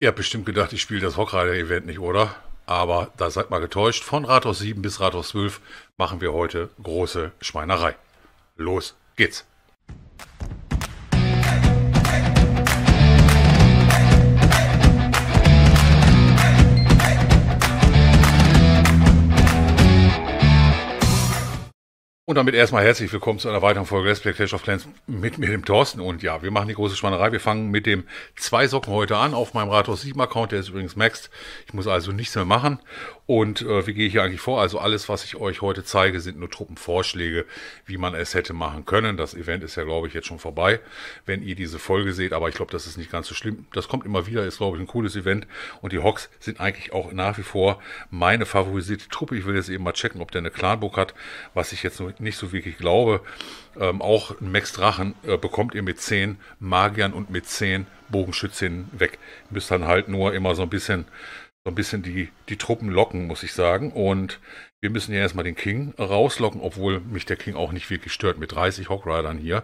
Ihr habt bestimmt gedacht, ich spiele das Hockrider-Event nicht, oder? Aber da seid mal getäuscht. Von Rathaus 7 bis Rathaus 12 machen wir heute große Schweinerei. Los geht's! Und damit erstmal herzlich willkommen zu einer weiteren Folge Let's Play Clash of Clans mit mir, dem Thorsten. Und ja, wir machen die große Schwanerei. Wir fangen mit dem zwei Socken heute an auf meinem Rathaus 7 Account. Der ist übrigens maxed. Ich muss also nichts mehr machen. Und äh, wie gehe ich hier eigentlich vor? Also alles, was ich euch heute zeige, sind nur Truppenvorschläge, wie man es hätte machen können. Das Event ist ja, glaube ich, jetzt schon vorbei, wenn ihr diese Folge seht. Aber ich glaube, das ist nicht ganz so schlimm. Das kommt immer wieder, ist, glaube ich, ein cooles Event. Und die Hawks sind eigentlich auch nach wie vor meine favorisierte Truppe. Ich will jetzt eben mal checken, ob der eine Clanburg hat, was ich jetzt nicht so wirklich glaube. Ähm, auch Max Drachen äh, bekommt ihr mit 10 Magiern und mit 10 Bogenschützinnen weg. Müsst dann halt nur immer so ein bisschen so ein bisschen die, die Truppen locken, muss ich sagen. Und wir müssen ja erstmal den King rauslocken, obwohl mich der King auch nicht wirklich stört mit 30 Hockridern hier.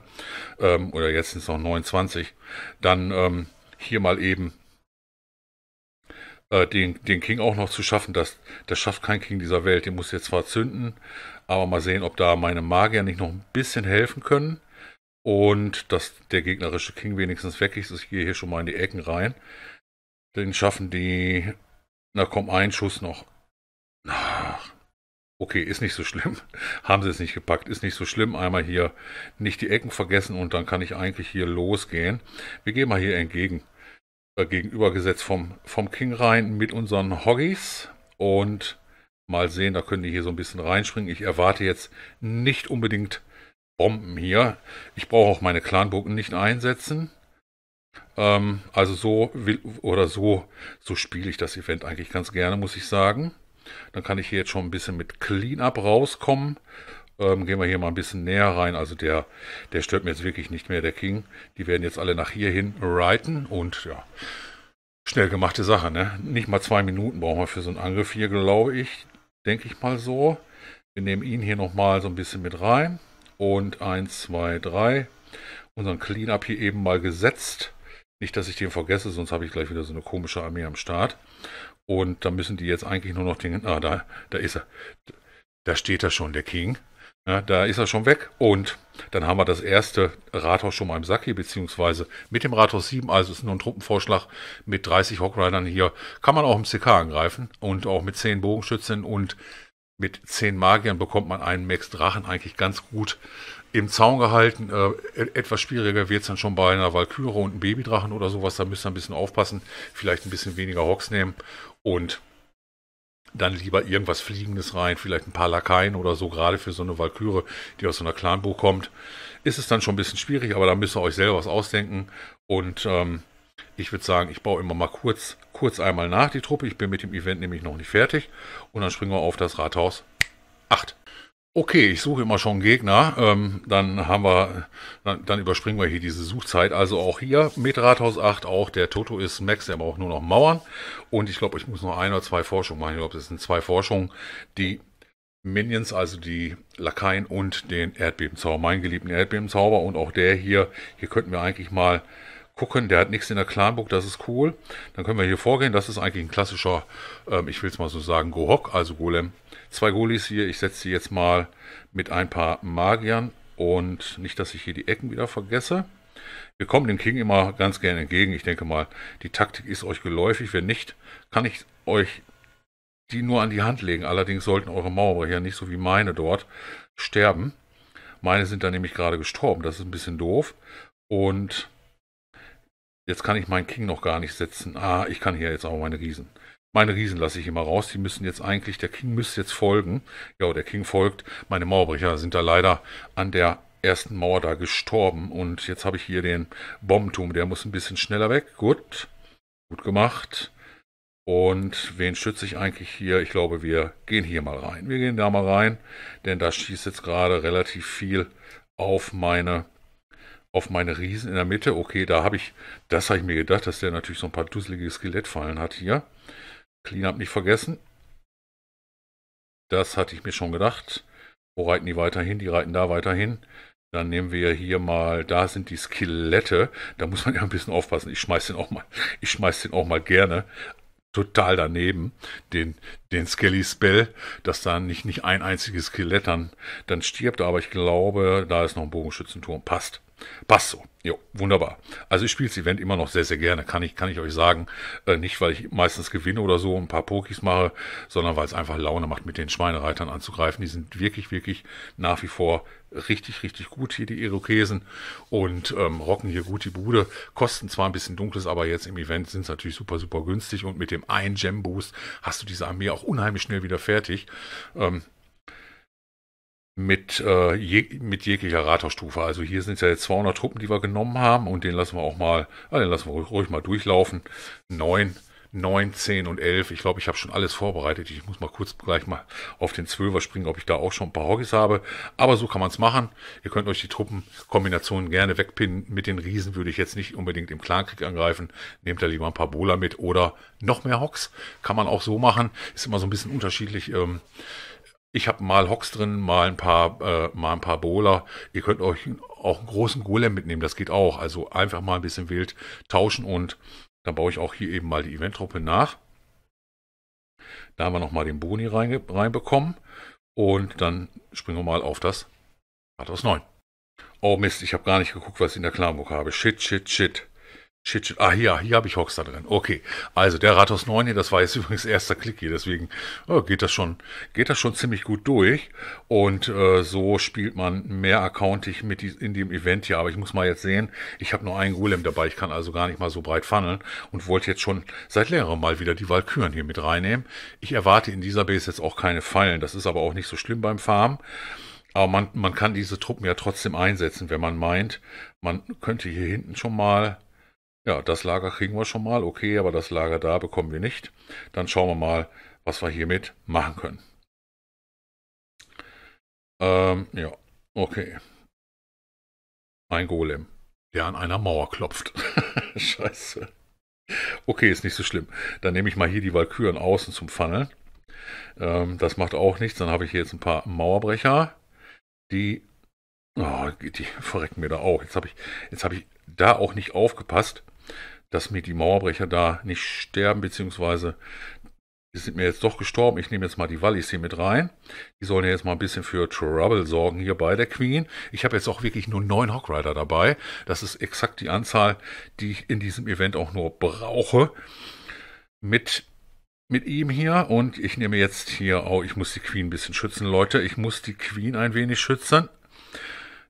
Ähm, oder jetzt sind es noch 29. Dann ähm, hier mal eben äh, den, den King auch noch zu schaffen. Das, das schafft kein King dieser Welt. Den muss jetzt zwar zünden, aber mal sehen, ob da meine Magier nicht noch ein bisschen helfen können. Und dass der gegnerische King wenigstens weg ist. Ich gehe hier schon mal in die Ecken rein. Den schaffen die na komm, ein Schuss noch. Ach, okay, ist nicht so schlimm. Haben sie es nicht gepackt, ist nicht so schlimm. Einmal hier nicht die Ecken vergessen und dann kann ich eigentlich hier losgehen. Wir gehen mal hier entgegen. Äh, gegenübergesetzt vom, vom King rein mit unseren Hoggies. Und mal sehen, da können die hier so ein bisschen reinspringen. Ich erwarte jetzt nicht unbedingt Bomben hier. Ich brauche auch meine Clanburg nicht einsetzen. Ähm, also so will, oder so, so spiele ich das Event eigentlich ganz gerne, muss ich sagen. Dann kann ich hier jetzt schon ein bisschen mit Cleanup rauskommen. Ähm, gehen wir hier mal ein bisschen näher rein. Also der, der stört mir jetzt wirklich nicht mehr, der King. Die werden jetzt alle nach hier hin reiten und ja, schnell gemachte Sache, ne? Nicht mal zwei Minuten brauchen wir für so einen Angriff hier, glaube ich. Denke ich mal so. Wir nehmen ihn hier nochmal so ein bisschen mit rein. Und 1, 2, 3. Unseren Cleanup hier eben mal gesetzt. Nicht, dass ich den vergesse, sonst habe ich gleich wieder so eine komische Armee am Start. Und da müssen die jetzt eigentlich nur noch den. Ah, da, da ist er. Da steht er schon, der King. Ja, da ist er schon weg. Und dann haben wir das erste Rathaus schon mal im Sack hier, beziehungsweise mit dem Rathaus 7, also ist nur ein Truppenvorschlag mit 30 Hockridern hier, kann man auch im CK angreifen und auch mit 10 Bogenschützen und mit 10 Magiern bekommt man einen Max Drachen eigentlich ganz gut im Zaun gehalten. Äh, etwas schwieriger wird es dann schon bei einer Walküre und einem Babydrachen oder sowas. Da müsst ihr ein bisschen aufpassen. Vielleicht ein bisschen weniger Hocks nehmen und dann lieber irgendwas Fliegendes rein, vielleicht ein paar Lakaien oder so, gerade für so eine Walküre, die aus so einer Clanbuch kommt. Ist es dann schon ein bisschen schwierig, aber da müsst ihr euch selber was ausdenken. Und ähm, ich würde sagen, ich baue immer mal kurz, kurz einmal nach die Truppe. Ich bin mit dem Event nämlich noch nicht fertig. Und dann springen wir auf das Rathaus 8. Okay, ich suche immer schon Gegner. Ähm, dann haben wir, dann, dann, überspringen wir hier diese Suchzeit. Also auch hier mit Rathaus 8 auch. Der Toto ist Max, der braucht nur noch Mauern. Und ich glaube, ich muss noch ein oder zwei Forschungen machen. Ich glaube, das sind zwei Forschungen, die Minions, also die Lakaien und den Erdbebenzauber. Meinen geliebten Erdbebenzauber und auch der hier. Hier könnten wir eigentlich mal gucken. Der hat nichts in der Clanbook, das ist cool. Dann können wir hier vorgehen. Das ist eigentlich ein klassischer, ähm, ich will es mal so sagen, Gohok, also Golem zwei Goalies hier. Ich setze sie jetzt mal mit ein paar Magiern und nicht, dass ich hier die Ecken wieder vergesse. Wir kommen dem King immer ganz gerne entgegen. Ich denke mal, die Taktik ist euch geläufig. Wenn nicht, kann ich euch die nur an die Hand legen. Allerdings sollten eure Mauerer hier nicht so wie meine dort sterben. Meine sind da nämlich gerade gestorben. Das ist ein bisschen doof. Und jetzt kann ich meinen King noch gar nicht setzen. Ah, ich kann hier jetzt auch meine Riesen. Meine Riesen lasse ich immer raus. Die müssen jetzt eigentlich, der King müsste jetzt folgen. Ja, der King folgt. Meine Mauerbrecher sind da leider an der ersten Mauer da gestorben. Und jetzt habe ich hier den Bombenturm. Der muss ein bisschen schneller weg. Gut. Gut gemacht. Und wen schütze ich eigentlich hier? Ich glaube, wir gehen hier mal rein. Wir gehen da mal rein, denn da schießt jetzt gerade relativ viel auf meine auf meine Riesen in der Mitte. Okay, da habe ich, das habe ich mir gedacht, dass der natürlich so ein paar dusselige Skelettfallen hat hier. Cleanup nicht vergessen. Das hatte ich mir schon gedacht. Wo reiten die weiterhin? Die reiten da weiterhin. Dann nehmen wir hier mal, da sind die Skelette. Da muss man ja ein bisschen aufpassen. Ich schmeiß den auch mal, ich schmeiß den auch mal gerne total daneben, den, den Skelly Spell, dass da nicht, nicht ein einziges Skelett dann, dann stirbt. Aber ich glaube, da ist noch ein Bogenschützenturm. Passt. Passt so. Jo, wunderbar. Also ich spiele das Event immer noch sehr, sehr gerne, kann ich, kann ich euch sagen. Äh, nicht, weil ich meistens gewinne oder so ein paar Pokis mache, sondern weil es einfach Laune macht, mit den Schweinereitern anzugreifen. Die sind wirklich, wirklich nach wie vor richtig, richtig gut hier, die Irokesen. Und ähm, rocken hier gut die Bude. Kosten zwar ein bisschen dunkles, aber jetzt im Event sind es natürlich super, super günstig. Und mit dem einen Gem-Boost hast du diese Armee auch unheimlich schnell wieder fertig. Ähm, mit, äh, jeg mit jeglicher Raterstufe. Also hier sind ja jetzt 200 Truppen, die wir genommen haben und den lassen wir auch mal, ah, den lassen wir ruhig mal durchlaufen. Neun 9, 10 und 11. Ich glaube, ich habe schon alles vorbereitet. Ich muss mal kurz gleich mal auf den 12er springen, ob ich da auch schon ein paar Hoggies habe. Aber so kann man es machen. Ihr könnt euch die Truppenkombinationen gerne wegpinnen. Mit den Riesen würde ich jetzt nicht unbedingt im Clankrieg angreifen. Nehmt da lieber ein paar Bowler mit oder noch mehr Hogs. Kann man auch so machen. Ist immer so ein bisschen unterschiedlich. Ähm, ich habe mal Hocks drin, mal ein paar, äh, mal ein paar Bowler. Ihr könnt euch auch einen großen Golem mitnehmen, das geht auch. Also einfach mal ein bisschen wild tauschen und da baue ich auch hier eben mal die Eventgruppe nach. Da haben wir nochmal den Boni reinbekommen. Und dann springen wir mal auf das Rathaus 9. Oh Mist, ich habe gar nicht geguckt, was ich in der Klamburg habe. Shit, shit, shit. Shit, shit. Ah, hier, hier habe ich Hox da drin. Okay, also der Rathaus 9 hier, das war jetzt übrigens erster Klick hier, deswegen oh, geht, das schon, geht das schon ziemlich gut durch. Und äh, so spielt man mehr accountig mit in dem Event hier. Aber ich muss mal jetzt sehen, ich habe nur einen Golem dabei, ich kann also gar nicht mal so breit funneln und wollte jetzt schon seit längerem mal wieder die Walküren hier mit reinnehmen. Ich erwarte in dieser Base jetzt auch keine Fallen, das ist aber auch nicht so schlimm beim Farmen. Aber man, man kann diese Truppen ja trotzdem einsetzen, wenn man meint, man könnte hier hinten schon mal ja, das Lager kriegen wir schon mal, okay, aber das Lager da bekommen wir nicht. Dann schauen wir mal, was wir hiermit machen können. Ähm, ja, okay. Ein Golem, der an einer Mauer klopft. Scheiße. Okay, ist nicht so schlimm. Dann nehme ich mal hier die Walküren außen zum Funnel. Ähm, das macht auch nichts. Dann habe ich hier jetzt ein paar Mauerbrecher. Die, oh, die verrecken mir da auch. Jetzt habe ich, jetzt habe ich da auch nicht aufgepasst dass mir die Mauerbrecher da nicht sterben, beziehungsweise die sind mir jetzt doch gestorben. Ich nehme jetzt mal die Wallis hier mit rein. Die sollen ja jetzt mal ein bisschen für Trouble sorgen hier bei der Queen. Ich habe jetzt auch wirklich nur neun Hawkrider dabei. Das ist exakt die Anzahl, die ich in diesem Event auch nur brauche. Mit, mit ihm hier. Und ich nehme jetzt hier, oh, ich muss die Queen ein bisschen schützen, Leute. Ich muss die Queen ein wenig schützen,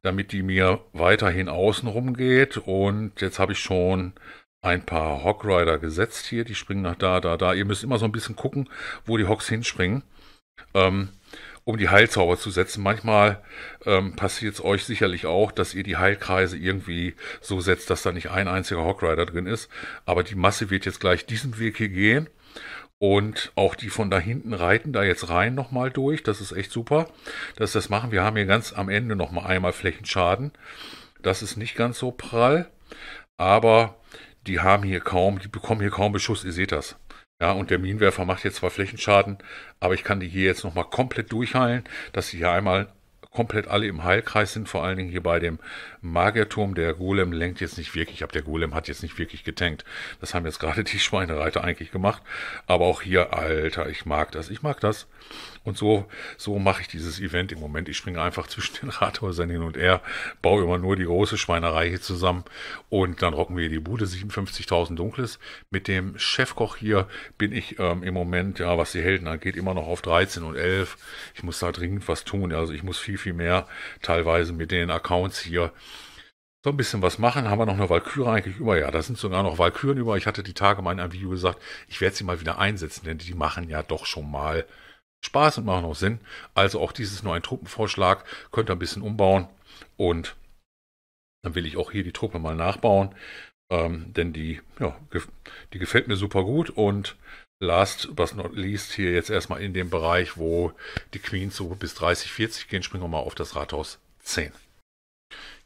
damit die mir weiterhin außenrum geht. Und jetzt habe ich schon ein paar Hog Rider gesetzt hier. Die springen nach da, da, da. Ihr müsst immer so ein bisschen gucken, wo die Hogs hinspringen, ähm, um die Heilzauber zu setzen. Manchmal ähm, passiert es euch sicherlich auch, dass ihr die Heilkreise irgendwie so setzt, dass da nicht ein einziger Hog Rider drin ist. Aber die Masse wird jetzt gleich diesen Weg hier gehen. Und auch die von da hinten reiten da jetzt rein nochmal durch. Das ist echt super, dass das machen. Wir haben hier ganz am Ende nochmal einmal Flächenschaden. Das ist nicht ganz so prall. Aber die haben hier kaum, die bekommen hier kaum Beschuss, ihr seht das. Ja, und der Minenwerfer macht jetzt zwar Flächenschaden, aber ich kann die hier jetzt nochmal komplett durchheilen, dass sie hier einmal komplett alle im Heilkreis sind, vor allen Dingen hier bei dem Magierturm. Der Golem lenkt jetzt nicht wirklich ab, der Golem hat jetzt nicht wirklich getankt. Das haben jetzt gerade die Schweinereiter eigentlich gemacht. Aber auch hier, Alter, ich mag das, ich mag das. Und so, so mache ich dieses Event im Moment. Ich springe einfach zwischen den Rathäusern hin und her, baue immer nur die große Schweinerei hier zusammen und dann rocken wir die Bude 57.000 Dunkles. Mit dem Chefkoch hier bin ich ähm, im Moment, ja, was die Helden angeht, immer noch auf 13 und 11. Ich muss da dringend was tun. Also ich muss viel, viel mehr teilweise mit den Accounts hier so ein bisschen was machen. Haben wir noch eine Valkyrie eigentlich über? Ja, da sind sogar noch Valkyren über. Ich hatte die Tage mal in einem Video gesagt, ich werde sie mal wieder einsetzen, denn die machen ja doch schon mal Spaß und machen auch Sinn. Also auch dieses nur ein Truppenvorschlag. Könnt ihr ein bisschen umbauen. Und dann will ich auch hier die Truppe mal nachbauen. Ähm, denn die, ja, die gefällt mir super gut. Und last but not least hier jetzt erstmal in dem Bereich, wo die Queens so bis 30, 40 gehen, springen wir mal auf das Rathaus 10.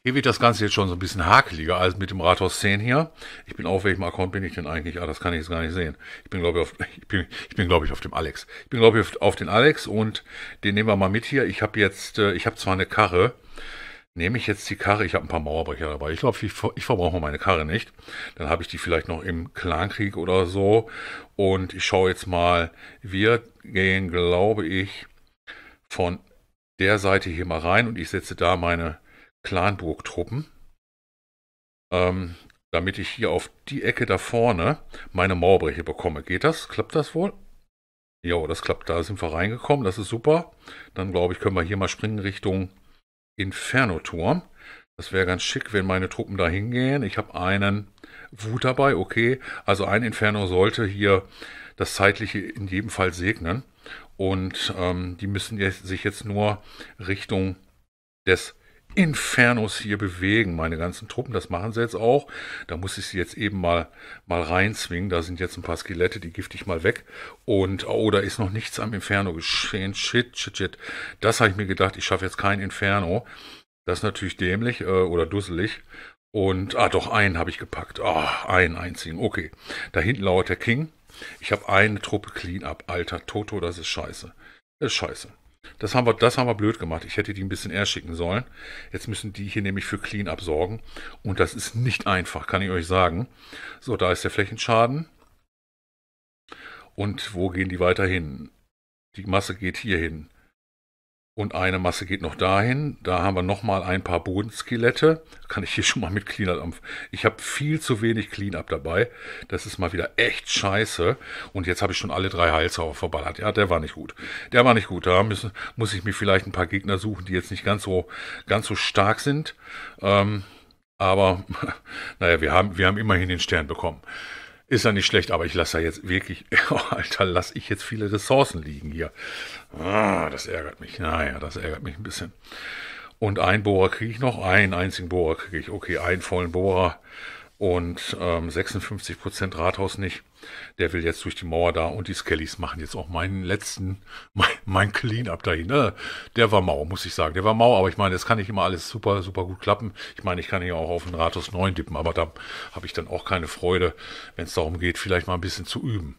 Hier wird das Ganze jetzt schon so ein bisschen hakeliger als mit dem Rathaus 10 hier. Ich bin auf welchem Account bin ich denn eigentlich? Ah, das kann ich jetzt gar nicht sehen. Ich bin, glaube ich, auf, ich bin, ich bin, glaube ich, auf dem Alex. Ich bin, glaube ich, auf, den Alex und den nehmen wir mal mit hier. Ich habe jetzt, äh, ich habe zwar eine Karre, nehme ich jetzt die Karre, ich habe ein paar Mauerbrecher dabei. Ich glaube, ich, ich, verbrauche meine Karre nicht. Dann habe ich die vielleicht noch im Clankrieg oder so. Und ich schaue jetzt mal, wir gehen, glaube ich, von der Seite hier mal rein und ich setze da meine Planburg-Truppen, ähm, damit ich hier auf die Ecke da vorne meine Mauerbreche bekomme. Geht das? Klappt das wohl? Jo, das klappt. Da sind wir reingekommen. Das ist super. Dann glaube ich, können wir hier mal springen Richtung Inferno-Turm. Das wäre ganz schick, wenn meine Truppen da hingehen. Ich habe einen Wut dabei, okay. Also ein Inferno sollte hier das Zeitliche in jedem Fall segnen. Und ähm, die müssen jetzt, sich jetzt nur Richtung des Infernos hier bewegen, meine ganzen Truppen. Das machen sie jetzt auch. Da muss ich sie jetzt eben mal, mal reinzwingen. Da sind jetzt ein paar Skelette, die gifte ich mal weg. Und, oh, da ist noch nichts am Inferno geschehen. Shit, shit, shit. Das habe ich mir gedacht, ich schaffe jetzt kein Inferno. Das ist natürlich dämlich äh, oder dusselig. Und, ah, doch, einen habe ich gepackt. Ah, oh, einen einzigen. Okay. Da hinten lauert der King. Ich habe eine Truppe clean up. Alter, Toto, das ist scheiße. Das ist scheiße. Das haben, wir, das haben wir blöd gemacht. Ich hätte die ein bisschen eher schicken sollen. Jetzt müssen die hier nämlich für clean absorgen. Und das ist nicht einfach, kann ich euch sagen. So, da ist der Flächenschaden. Und wo gehen die weiter hin? Die Masse geht hier hin. Und eine Masse geht noch dahin. Da haben wir nochmal ein paar Bodenskelette. Kann ich hier schon mal mit Cleanup Ich habe viel zu wenig Cleanup dabei. Das ist mal wieder echt scheiße. Und jetzt habe ich schon alle drei Heilzauber verballert. Ja, der war nicht gut. Der war nicht gut. Da müssen, muss ich mir vielleicht ein paar Gegner suchen, die jetzt nicht ganz so, ganz so stark sind. Ähm, aber naja, wir haben, wir haben immerhin den Stern bekommen. Ist ja nicht schlecht, aber ich lasse ja jetzt wirklich, oh Alter, lasse ich jetzt viele Ressourcen liegen hier. Ah, das ärgert mich. Naja, das ärgert mich ein bisschen. Und ein Bohrer kriege ich noch, einen einzigen Bohrer kriege ich. Okay, einen vollen Bohrer und ähm, 56 Prozent Rathaus nicht. Der will jetzt durch die Mauer da und die Skellys machen jetzt auch meinen letzten, mein, mein Clean-Up dahin. Ne? Der war mau, muss ich sagen. Der war mau, aber ich meine, das kann nicht immer alles super, super gut klappen. Ich meine, ich kann hier auch auf den Rathaus 9 dippen, aber da habe ich dann auch keine Freude, wenn es darum geht, vielleicht mal ein bisschen zu üben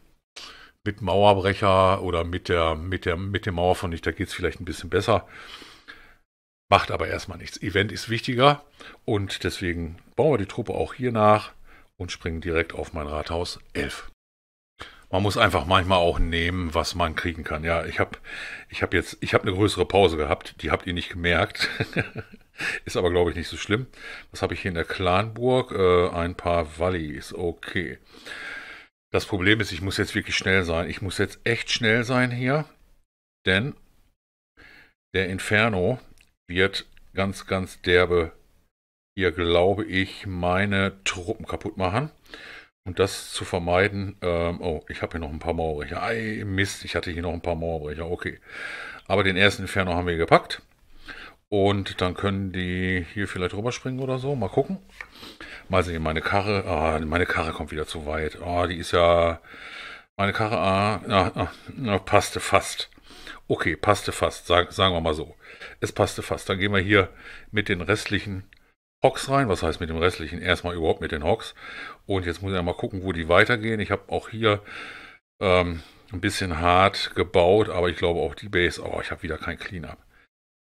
mit Mauerbrecher oder mit der, mit der, mit der Mauer von nicht, da geht es vielleicht ein bisschen besser. Macht aber erstmal nichts. Event ist wichtiger und deswegen bauen wir die Truppe auch hier nach und springen direkt auf mein Rathaus 11. Man muss einfach manchmal auch nehmen, was man kriegen kann. Ja, ich habe ich hab jetzt ich hab eine größere Pause gehabt, die habt ihr nicht gemerkt. Ist aber, glaube ich, nicht so schlimm. Was habe ich hier in der Clanburg? Äh, ein paar Wallis, okay. Das Problem ist, ich muss jetzt wirklich schnell sein. Ich muss jetzt echt schnell sein hier, denn der Inferno, wird ganz, ganz derbe hier, glaube ich, meine Truppen kaputt machen. Und das zu vermeiden, ähm, oh, ich habe hier noch ein paar Mauerbrecher. Ei, Mist, ich hatte hier noch ein paar Mauerbrecher, okay. Aber den ersten Inferno haben wir gepackt. Und dann können die hier vielleicht rüberspringen oder so. Mal gucken. Mal sehen, meine Karre. Ah, meine Karre kommt wieder zu weit. Ah, die ist ja. Meine Karre. Ah, ah, ah, ah passte fast. Okay, passte fast, sagen, sagen wir mal so. Es passte fast. Dann gehen wir hier mit den restlichen Hocks rein. Was heißt mit dem restlichen? Erstmal überhaupt mit den Hocks. Und jetzt muss ich mal gucken, wo die weitergehen. Ich habe auch hier ähm, ein bisschen hart gebaut, aber ich glaube auch die Base. Oh, ich habe wieder kein Cleanup.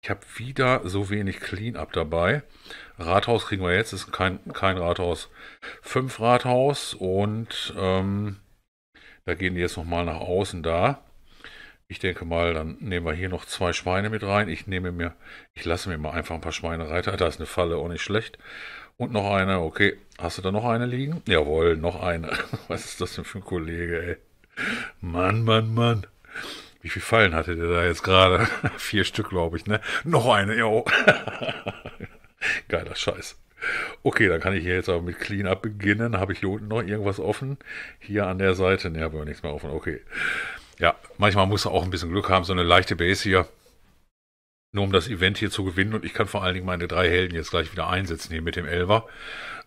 Ich habe wieder so wenig Cleanup dabei. Rathaus kriegen wir jetzt, Das ist kein, kein Rathaus. Fünf Rathaus und ähm, da gehen die jetzt nochmal nach außen da. Ich denke mal, dann nehmen wir hier noch zwei Schweine mit rein. Ich nehme mir, ich lasse mir mal einfach ein paar Schweinereiter. Da ist eine Falle auch nicht schlecht. Und noch eine, okay. Hast du da noch eine liegen? Jawohl, noch eine. Was ist das denn für ein Kollege, ey? Mann, Mann, Mann. Wie viele Fallen hatte der da jetzt gerade? Vier Stück, glaube ich, ne? Noch eine, jo. Geiler Scheiß. Okay, dann kann ich hier jetzt aber mit Cleanup beginnen. Habe ich hier unten noch irgendwas offen? Hier an der Seite, ne, habe ich nichts mehr offen. Okay. Ja, manchmal muss er auch ein bisschen Glück haben, so eine leichte Base hier. Nur um das Event hier zu gewinnen. Und ich kann vor allen Dingen meine drei Helden jetzt gleich wieder einsetzen hier mit dem Elver.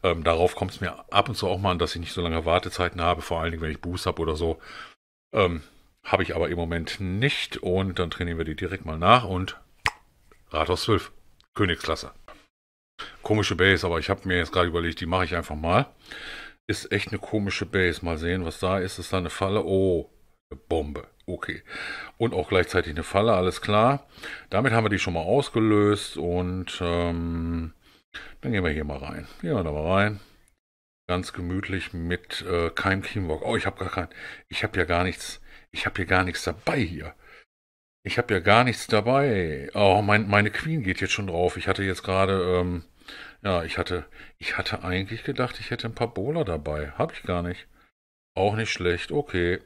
Ähm, darauf kommt es mir ab und zu auch mal an, dass ich nicht so lange Wartezeiten habe. Vor allen Dingen, wenn ich Boost habe oder so. Ähm, habe ich aber im Moment nicht. Und dann trainieren wir die direkt mal nach. Und Rathaus 12. Königsklasse. Komische Base, aber ich habe mir jetzt gerade überlegt, die mache ich einfach mal. Ist echt eine komische Base. Mal sehen, was da ist. Ist da eine Falle? Oh, Bombe. Okay. Und auch gleichzeitig eine Falle, alles klar. Damit haben wir die schon mal ausgelöst und ähm, dann gehen wir hier mal rein. Gehen wir da mal rein. Ganz gemütlich mit äh, keinem Teamwork. Oh, ich habe gar kein, ich habe ja gar nichts, ich habe hier gar nichts dabei hier. Ich habe ja gar nichts dabei. Oh, mein, meine Queen geht jetzt schon drauf. Ich hatte jetzt gerade, ähm, ja, ich hatte, ich hatte eigentlich gedacht, ich hätte ein paar Bowler dabei. Habe ich gar nicht. Auch nicht schlecht. Okay.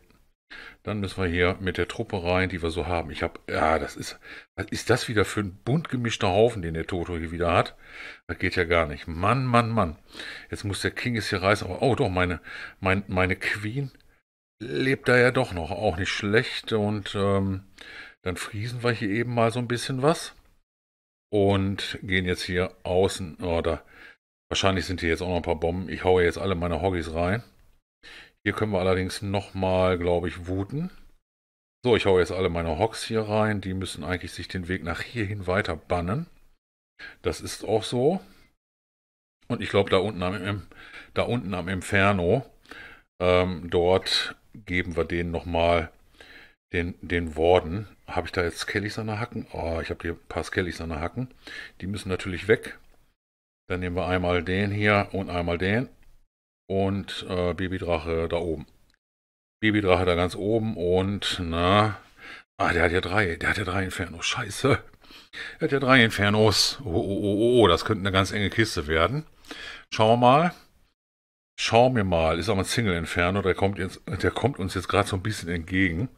Dann müssen wir hier mit der Truppe rein, die wir so haben. Ich habe, ja, das ist, was ist das wieder für ein bunt gemischter Haufen, den der Toto hier wieder hat? Das geht ja gar nicht. Mann, Mann, Mann. Jetzt muss der King es hier reißen. Aber, oh doch, meine, mein, meine Queen lebt da ja doch noch. Auch nicht schlecht. Und ähm, dann friesen wir hier eben mal so ein bisschen was. Und gehen jetzt hier außen, oder oh, wahrscheinlich sind hier jetzt auch noch ein paar Bomben. Ich haue jetzt alle meine Hoggies rein. Hier können wir allerdings nochmal, glaube ich, wuten. So, ich haue jetzt alle meine Hocks hier rein. Die müssen eigentlich sich den Weg nach hierhin weiter bannen. Das ist auch so. Und ich glaube, da, unten am, da unten am Inferno, ähm, dort geben wir denen nochmal den, den Warden. Habe ich da jetzt Skellys an der Hacken? Oh, ich habe hier ein paar Skellys an der Hacken. Die müssen natürlich weg. Dann nehmen wir einmal den hier und einmal den und äh, Babydrache da oben. Babydrache da ganz oben und, na, ah, der hat ja drei, der hat ja drei Infernos, scheiße. Der hat ja drei Infernos. Oh, oh, oh, oh, oh das könnte eine ganz enge Kiste werden. Schauen wir mal. Schauen wir mal, ist aber ein Single Inferno, der kommt, jetzt, der kommt uns jetzt gerade so ein bisschen entgegen.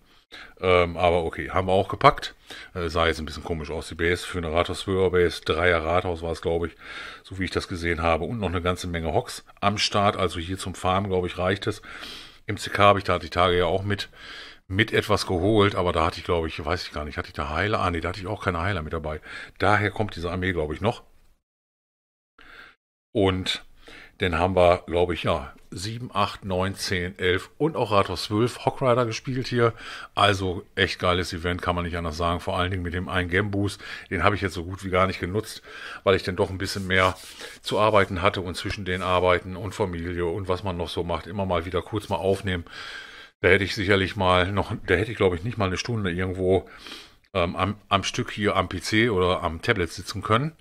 Ähm, aber okay, haben wir auch gepackt. Äh, sah jetzt ein bisschen komisch aus, die Base für eine Rathaus-Hörer-Base. Dreier Rathaus war es, glaube ich, so wie ich das gesehen habe. Und noch eine ganze Menge Hocks am Start. Also hier zum Farmen, glaube ich, reicht es. Im CK habe ich da die Tage ja auch mit, mit etwas geholt, aber da hatte ich, glaube ich, weiß ich gar nicht, hatte ich da Heiler? Ah, nee, da hatte ich auch keine Heiler mit dabei. Daher kommt diese Armee, glaube ich, noch. Und dann haben wir, glaube ich, ja, 7, 8, 9, 10, 11 und auch Rathaus 12 Hockrider gespielt hier. Also echt geiles Event, kann man nicht anders sagen. Vor allen Dingen mit dem einen Gamboost. Den habe ich jetzt so gut wie gar nicht genutzt, weil ich dann doch ein bisschen mehr zu arbeiten hatte und zwischen den Arbeiten und Familie und was man noch so macht, immer mal wieder kurz mal aufnehmen. Da hätte ich sicherlich mal noch, da hätte ich glaube ich nicht mal eine Stunde irgendwo ähm, am, am Stück hier am PC oder am Tablet sitzen können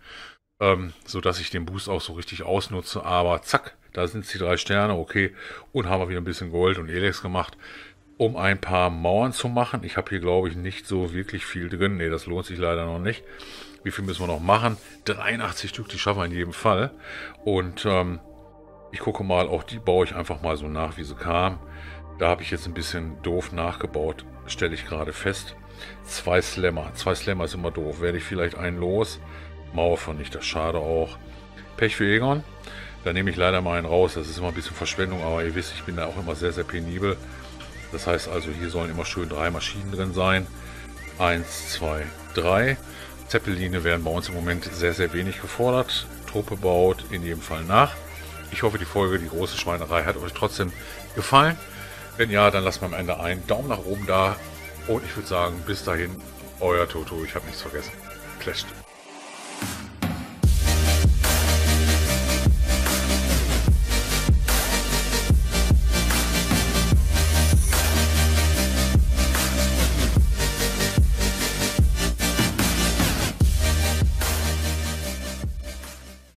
ähm, sodass ich den Boost auch so richtig ausnutze. Aber zack, da sind die drei Sterne, okay. Und haben wir wieder ein bisschen Gold und Elex gemacht, um ein paar Mauern zu machen. Ich habe hier, glaube ich, nicht so wirklich viel drin. Ne, das lohnt sich leider noch nicht. Wie viel müssen wir noch machen? 83 Stück, die schaffen wir in jedem Fall. Und ähm, ich gucke mal, auch die baue ich einfach mal so nach, wie sie kam. Da habe ich jetzt ein bisschen doof nachgebaut, stelle ich gerade fest. Zwei Slammer. Zwei Slammer ist immer doof. Werde ich vielleicht einen los? Mauer fand ich das schade auch. Pech für Egon. Da nehme ich leider mal einen raus. Das ist immer ein bisschen Verschwendung, aber ihr wisst, ich bin da auch immer sehr, sehr penibel. Das heißt also, hier sollen immer schön drei Maschinen drin sein. Eins, zwei, drei. Zeppeline werden bei uns im Moment sehr, sehr wenig gefordert. Truppe baut in jedem Fall nach. Ich hoffe, die Folge, die große Schweinerei, hat euch trotzdem gefallen. Wenn ja, dann lasst mir am Ende einen Daumen nach oben da. Und ich würde sagen, bis dahin, euer Toto. Ich habe nichts vergessen. Clashed.